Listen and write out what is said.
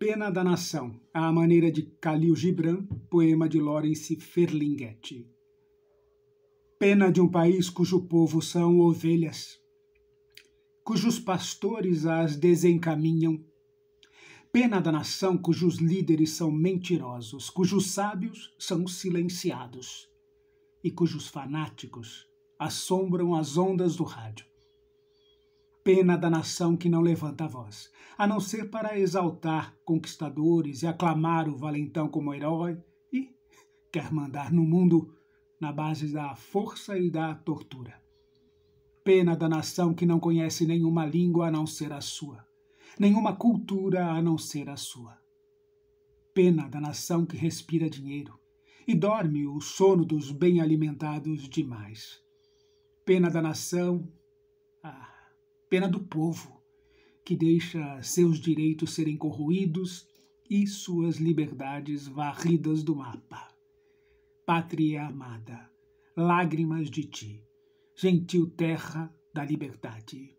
Pena da Nação, à maneira de Khalil Gibran, poema de Lawrence Ferlinghetti. Pena de um país cujo povo são ovelhas, cujos pastores as desencaminham. Pena da nação cujos líderes são mentirosos, cujos sábios são silenciados e cujos fanáticos assombram as ondas do rádio. Pena da nação que não levanta a voz, a não ser para exaltar conquistadores e aclamar o valentão como herói e quer mandar no mundo na base da força e da tortura. Pena da nação que não conhece nenhuma língua a não ser a sua, nenhuma cultura a não ser a sua. Pena da nação que respira dinheiro e dorme o sono dos bem alimentados demais. Pena da nação. Ah, pena do povo, que deixa seus direitos serem corroídos e suas liberdades varridas do mapa. Pátria amada, lágrimas de ti, gentil terra da liberdade.